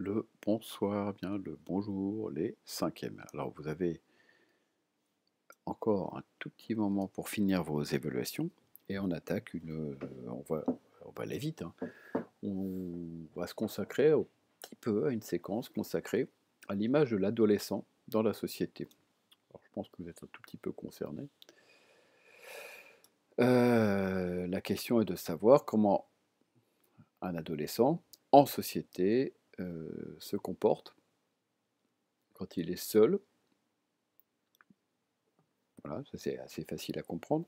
le bonsoir, eh bien le bonjour, les cinquièmes. Alors vous avez encore un tout petit moment pour finir vos évaluations et on attaque une. Euh, on va, aller vite. Hein. On va se consacrer un petit peu à une séquence consacrée à l'image de l'adolescent dans la société. je pense que vous êtes un tout petit peu concerné. Euh, la question est de savoir comment un adolescent en société euh, se comporte quand il est seul. Voilà, ça c'est assez facile à comprendre.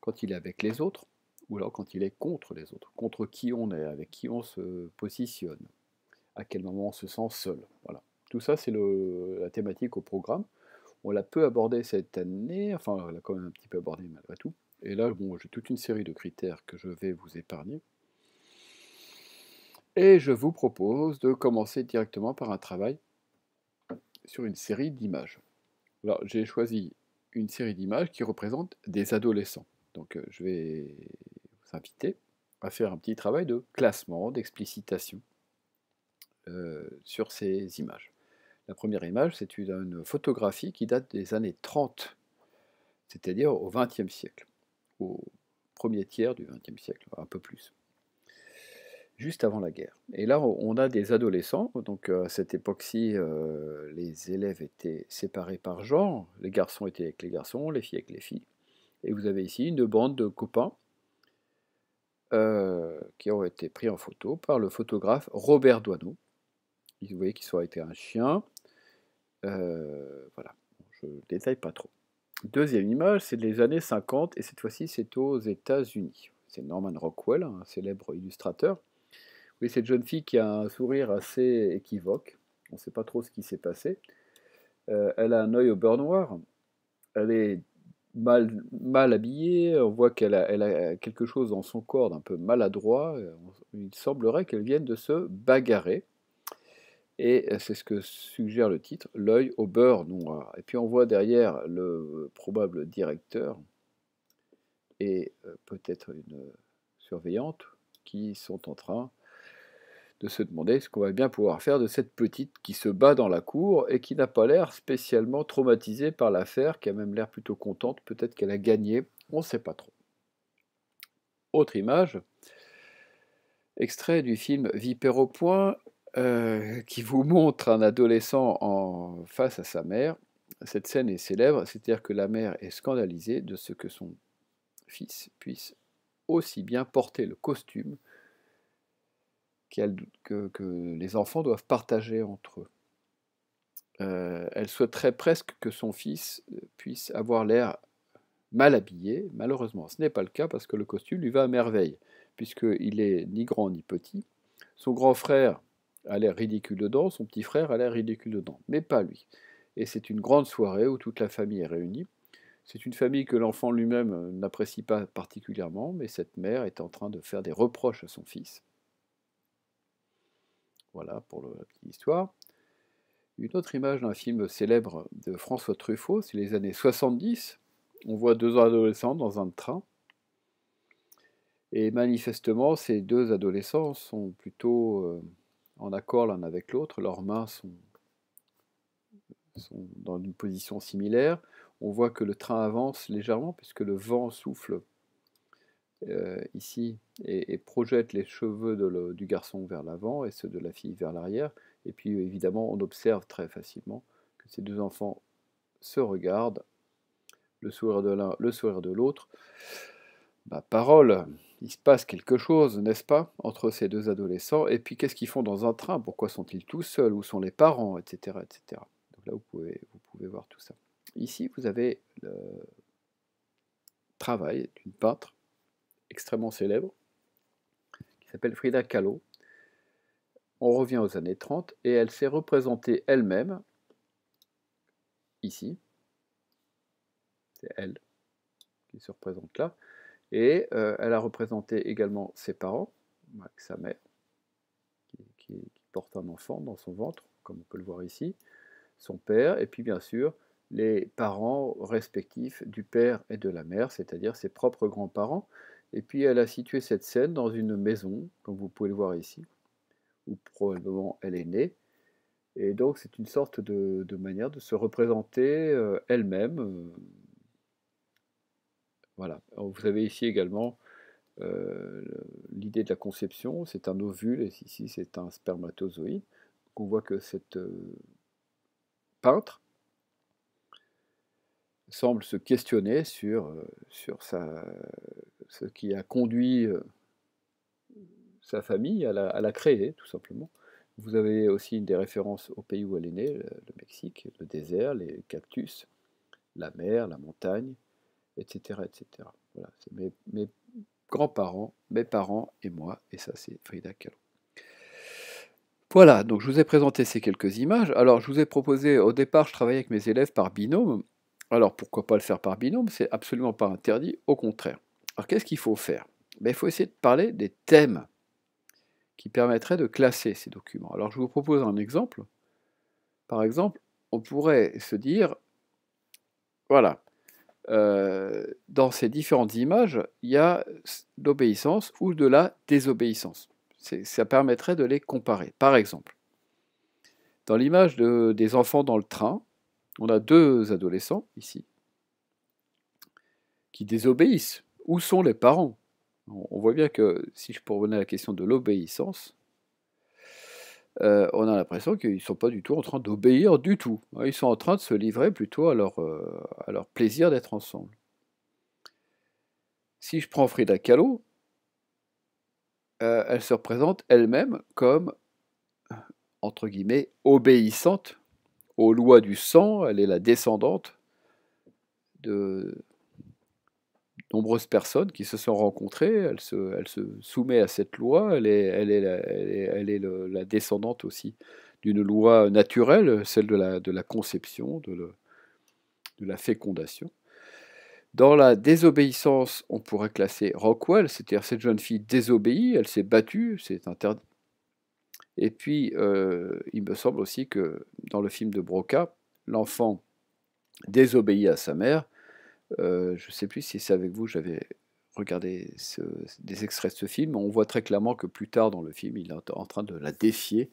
Quand il est avec les autres, ou alors quand il est contre les autres, contre qui on est, avec qui on se positionne, à quel moment on se sent seul. Voilà. Tout ça, c'est la thématique au programme. On l'a peu abordé cette année, enfin, on l'a quand même un petit peu abordé malgré tout. Et là, bon, j'ai toute une série de critères que je vais vous épargner. Et je vous propose de commencer directement par un travail sur une série d'images. Alors, j'ai choisi une série d'images qui représente des adolescents. Donc, euh, je vais vous inviter à faire un petit travail de classement, d'explicitation euh, sur ces images. La première image, c'est une, photographie qui date des années 30, c'est-à-dire au XXe siècle, au premier tiers du XXe siècle, un peu plus juste avant la guerre. Et là, on a des adolescents. Donc, euh, à cette époque-ci, euh, les élèves étaient séparés par genre. Les garçons étaient avec les garçons, les filles avec les filles. Et vous avez ici une bande de copains euh, qui ont été pris en photo par le photographe Robert Doineau. Vous voyez qu'il soit été un chien. voilà, je ne détaille pas trop. Deuxième image, c'est des années 50, et cette fois-ci, c'est aux États-Unis. C'est Norman Rockwell, un célèbre illustrateur, mais cette jeune fille qui a un sourire assez équivoque, on ne sait pas trop ce qui s'est passé. Euh, elle a un œil au beurre noir, elle est mal, habillée, on voit qu'elle a quelque chose dans son corps d'un peu maladroit. Euh, il semblerait qu'elle vienne de se bagarrer. Et c'est ce que suggère le titre, l'œil au beurre noir. Et puis on voit derrière le probable directeur et euh, peut-être une surveillante qui sont en train de se demander ce qu'on va bien pouvoir faire de cette petite qui se bat dans la cour et qui n'a pas l'air spécialement traumatisée par l'affaire, qui a même l'air plutôt contente, peut-être qu'elle a gagné, on ne sait pas trop. Autre image, extrait du film Vipère au point, euh, qui vous montre un adolescent en face à sa mère. Cette scène est célèbre, c'est-à-dire que la mère est scandalisée de ce que son fils puisse aussi bien porter le costume que, les enfants doivent partager entre eux. Euh, elle souhaiterait presque que son fils euh, puisse avoir l'air mal habillé. Malheureusement, ce n'est pas le cas parce que le costume lui va à merveille, puisqu'il est ni grand ni petit. Son grand frère a l'air ridicule dedans, son petit frère a l'air ridicule dedans, mais pas lui. Et c'est une grande soirée où toute la famille est réunie. C'est une famille que l'enfant lui-même euh, n'apprécie pas particulièrement, mais cette mère est en train de faire des reproches à son fils. Voilà pour la petite histoire. Une autre image d'un film célèbre de François Truffaut, c'est les années 70. On voit deux adolescents dans un train. Et manifestement, ces deux adolescents sont plutôt euh, en accord l'un avec l'autre. Leurs mains sont dans une position similaire. On voit que le train avance légèrement puisque le vent souffle euh, ici et, projette les cheveux du garçon vers l'avant et ceux de la fille vers l'arrière. Et puis évidemment, on observe très facilement que ces deux enfants se regardent, le sourire de l'un, le sourire de l'autre. Bah, parole, il se passe quelque chose, n'est-ce pas, entre ces deux adolescents. Et puis qu'est-ce qu'ils font dans un train Pourquoi sont-ils tout seuls Où sont les parents Etc. etc. Donc là, vous pouvez, vous pouvez voir tout ça. Ici, vous avez le travail d'une peintre extrêmement célèbre, qui s'appelle Frida Kahlo. On revient aux années 30 et elle s'est représentée elle-même, ici, c'est elle qui se représente là, et euh, elle a représenté également ses parents, sa mère, qui, porte un enfant dans son ventre, comme on peut le voir ici, son père, et puis bien sûr les parents respectifs du père et de la mère, c'est-à-dire ses propres grands-parents, et puis elle a situé cette scène dans une maison, comme vous pouvez le voir ici, où probablement elle est née. Et donc c'est une sorte de, manière de se représenter euh, elle-même. Euh, voilà. vous avez ici également euh, l'idée de la conception, c'est un ovule, et ici c'est un spermatozoïde. on voit que cette peintre semble se questionner sur, sur sa ce qui a conduit euh, sa famille à la, créer, tout simplement. Vous avez aussi des références au pays où elle est née, le Mexique, le désert, les cactus, la mer, la montagne, etc. etc. Voilà, c'est mes, grands-parents, mes parents et moi, et ça c'est Frida Kahlo. Voilà, donc je vous ai présenté ces quelques images. Alors je vous ai proposé, au départ je travaillais avec mes élèves par binôme. Alors pourquoi pas le faire par binôme C'est absolument pas interdit, au contraire. Alors qu'est-ce qu'il faut faire ben, Il faut essayer de parler des thèmes qui permettraient de classer ces documents. Alors je vous propose un exemple. Par exemple, on pourrait se dire, voilà, euh, dans ces différentes images, il y a l'obéissance ou de la désobéissance. Ça permettrait de les comparer. Par exemple, dans l'image des enfants dans le train, on a deux adolescents ici qui désobéissent où sont les parents On voit bien que si je pourvenais à la question de l'obéissance, euh, on a l'impression qu'ils ne sont pas du tout en train d'obéir du tout. Ils sont en train de se livrer plutôt à leur, euh, plaisir d'être ensemble. Si je prends Frida Kahlo, euh, elle se représente elle-même comme, entre guillemets, obéissante aux lois du sang. Elle est la descendante de, nombreuses personnes qui se sont rencontrées. Elle se, soumet à cette loi. Elle est, la, descendante aussi d'une loi naturelle, celle de la, conception, de, la fécondation. Dans la désobéissance, on pourrait classer Rockwell, c'est-à-dire cette jeune fille désobéit, elle s'est battue, c'est interdit. Et puis, euh, il me semble aussi que dans le film de Broca, l'enfant désobéit à sa mère, euh, je ne sais plus si c'est avec vous, j'avais regardé des extraits de ce film. On voit très clairement que plus tard dans le film, il est en train de la défier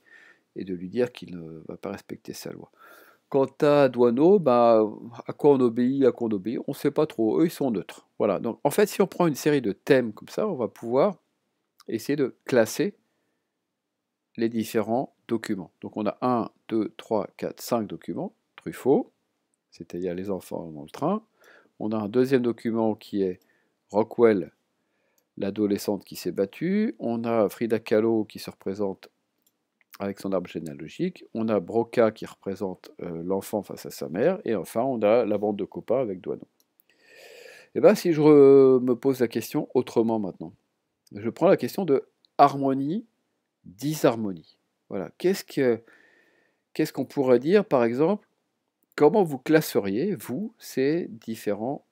et de lui dire qu'il ne va pas respecter sa loi. Quant à Douaneau, bah, à quoi on obéit, à quoi on obéit, on ne sait pas trop. Eux, ils sont neutres. Voilà. Donc, en fait, si on prend une série de thèmes comme ça, on va pouvoir essayer de classer les différents documents. Donc, on a 1, 2, 3, 4, 5 documents. Truffaut, c'est-à-dire les enfants dans le train. On a un deuxième document qui est Rockwell, l'adolescente qui s'est battue. On a Frida Kahlo qui se représente avec son arbre généalogique. On a Broca qui représente euh, l'enfant face à sa mère. Et enfin, on a la bande de copains avec Douanon. Et eh bien, si je me pose la question autrement maintenant, je prends la question de harmonie, disharmonie. Voilà. Qu'est-ce qu'on pourrait dire, par exemple, Comment vous classeriez, vous, ces différents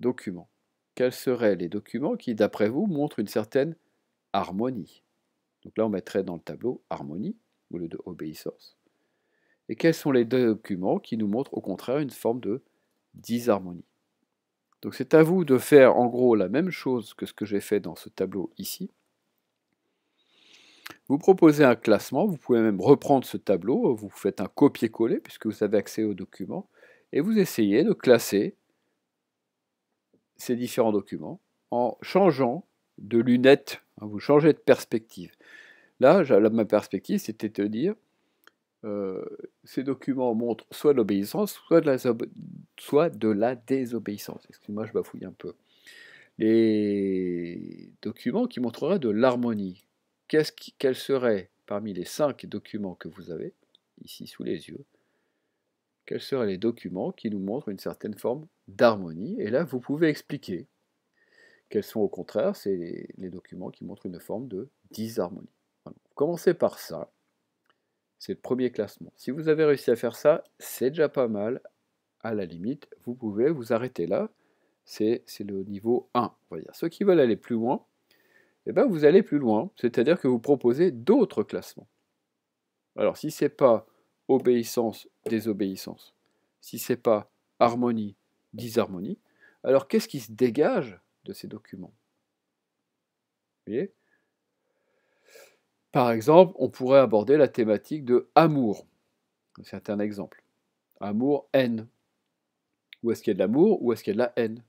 documents Quels seraient les documents qui, d'après vous, montrent une certaine harmonie Donc là, on mettrait dans le tableau harmonie au lieu de obéissance. Et quels sont les documents qui nous montrent au contraire une forme de disharmonie Donc c'est à vous de faire en gros la même chose que ce que j'ai fait dans ce tableau ici, vous proposez un classement, vous pouvez même reprendre ce tableau, vous faites un copier-coller puisque vous avez accès aux documents, et vous essayez de classer ces différents documents en changeant de lunettes, hein, vous changez de perspective. Là, ma perspective, c'était de dire, euh, ces documents montrent soit de l'obéissance, soit, soit, de la désobéissance. Excuse-moi, je bafouille un peu. Les documents qui montreraient de l'harmonie quels seraient parmi les cinq documents que vous avez, ici sous les yeux, quels seraient les documents qui nous montrent une certaine forme d'harmonie Et là, vous pouvez expliquer quels sont au contraire c'est les, documents qui montrent une forme de disharmonie. Commencez par ça, c'est le premier classement. Si vous avez réussi à faire ça, c'est déjà pas mal. À la limite, vous pouvez vous arrêter là. C'est le niveau 1. On Ceux qui veulent aller plus loin, eh ben vous allez plus loin, c'est-à-dire que vous proposez d'autres classements. Alors si ce n'est pas obéissance, désobéissance, si ce n'est pas harmonie, disharmonie, alors qu'est-ce qui se dégage de ces documents Par exemple, on pourrait aborder la thématique de amour. C'est un exemple. Amour, haine. Où est-ce qu'il y a de l'amour Où est-ce qu'il y a de la haine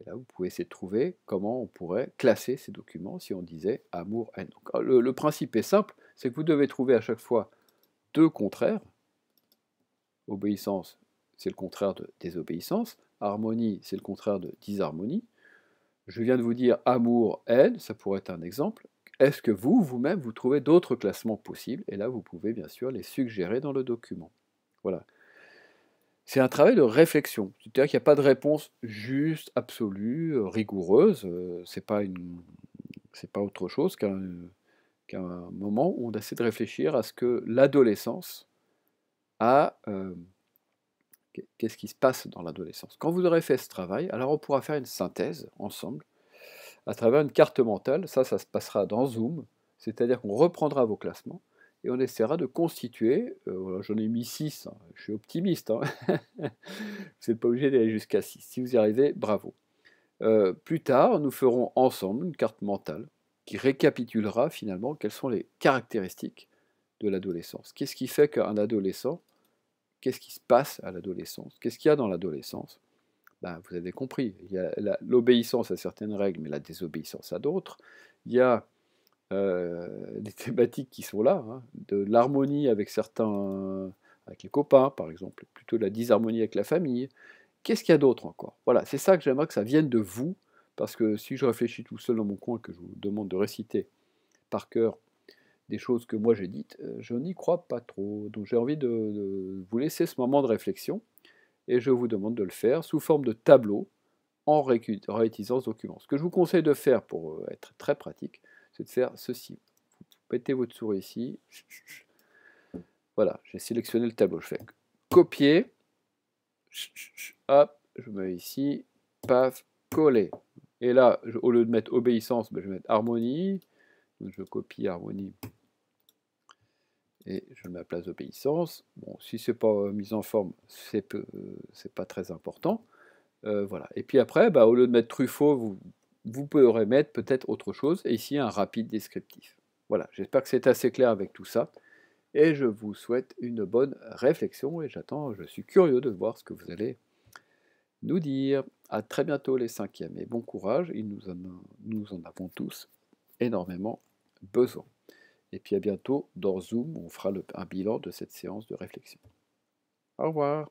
et là, vous pouvez essayer de trouver comment on pourrait classer ces documents si on disait amour, haine. Ah, le, le principe est simple, c'est que vous devez trouver à chaque fois deux contraires. Obéissance, c'est le contraire de désobéissance. Harmonie, c'est le contraire de disharmonie. Je viens de vous dire amour, haine, ça pourrait être un exemple. Est-ce que vous, vous-même, vous trouvez d'autres classements possibles Et là, vous pouvez bien sûr les suggérer dans le document. Voilà c'est un travail de réflexion. C'est-à-dire qu'il n'y a pas de réponse juste, absolue, euh, rigoureuse. Euh, c'est pas une, c'est pas autre chose qu'un moment où on essaie de réfléchir à ce que l'adolescence a. Euh, qu'est-ce qui se passe dans l'adolescence Quand vous aurez fait ce travail, alors on pourra faire une synthèse ensemble à travers une carte mentale. Ça, ça se passera dans Zoom, c'est-à-dire qu'on reprendra vos classements et on essaiera de constituer, euh, j'en ai mis 6, hein, je suis optimiste, hein. vous n'êtes pas obligé d'aller jusqu'à 6, si vous y arrivez, bravo. Euh, plus tard, nous ferons ensemble une carte mentale qui récapitulera finalement quelles sont les caractéristiques de l'adolescence. Qu'est-ce qui fait qu'un adolescent, qu'est-ce qui se passe à l'adolescence, qu'est-ce qu'il y a dans l'adolescence ben, Vous avez compris, il y a l'obéissance à certaines règles, mais la désobéissance à d'autres, il y a euh, les thématiques qui sont là, hein, de l'harmonie avec certains, avec les copains par exemple, plutôt la disharmonie avec la famille. Qu'est-ce qu'il y a d'autre encore Voilà, c'est ça que j'aimerais que ça vienne de vous, parce que si je réfléchis tout seul dans mon coin, que je vous demande de réciter par cœur des choses que moi j'ai dites, euh, je n'y crois pas trop. Donc j'ai envie de, vous laisser ce moment de réflexion, et je vous demande de le faire sous forme de tableau en réutilisant ce document. Ce que je vous conseille de faire pour euh, être très pratique, faire ceci. Vous mettez votre souris ici. Voilà, j'ai sélectionné le tableau. Je fais copier. Hop, je mets ici. Paf, coller. Et là, au lieu de mettre obéissance, ben, je vais mettre harmonie. je copie harmonie et je mets à place obéissance. Bon, si c'est pas euh, mise en forme, c'est euh, pas très important. Euh, voilà. Et puis après, ben, au lieu de mettre Truffaut, vous vous pourrez mettre peut-être autre chose, et ici un rapide descriptif. Voilà, j'espère que c'est assez clair avec tout ça, et je vous souhaite une bonne réflexion, et j'attends, je suis curieux de voir ce que vous allez nous dire. A très bientôt les cinquièmes, et bon courage, nous, en, avons tous énormément besoin. Et puis à bientôt dans Zoom, on fera le, un bilan de cette séance de réflexion. Au revoir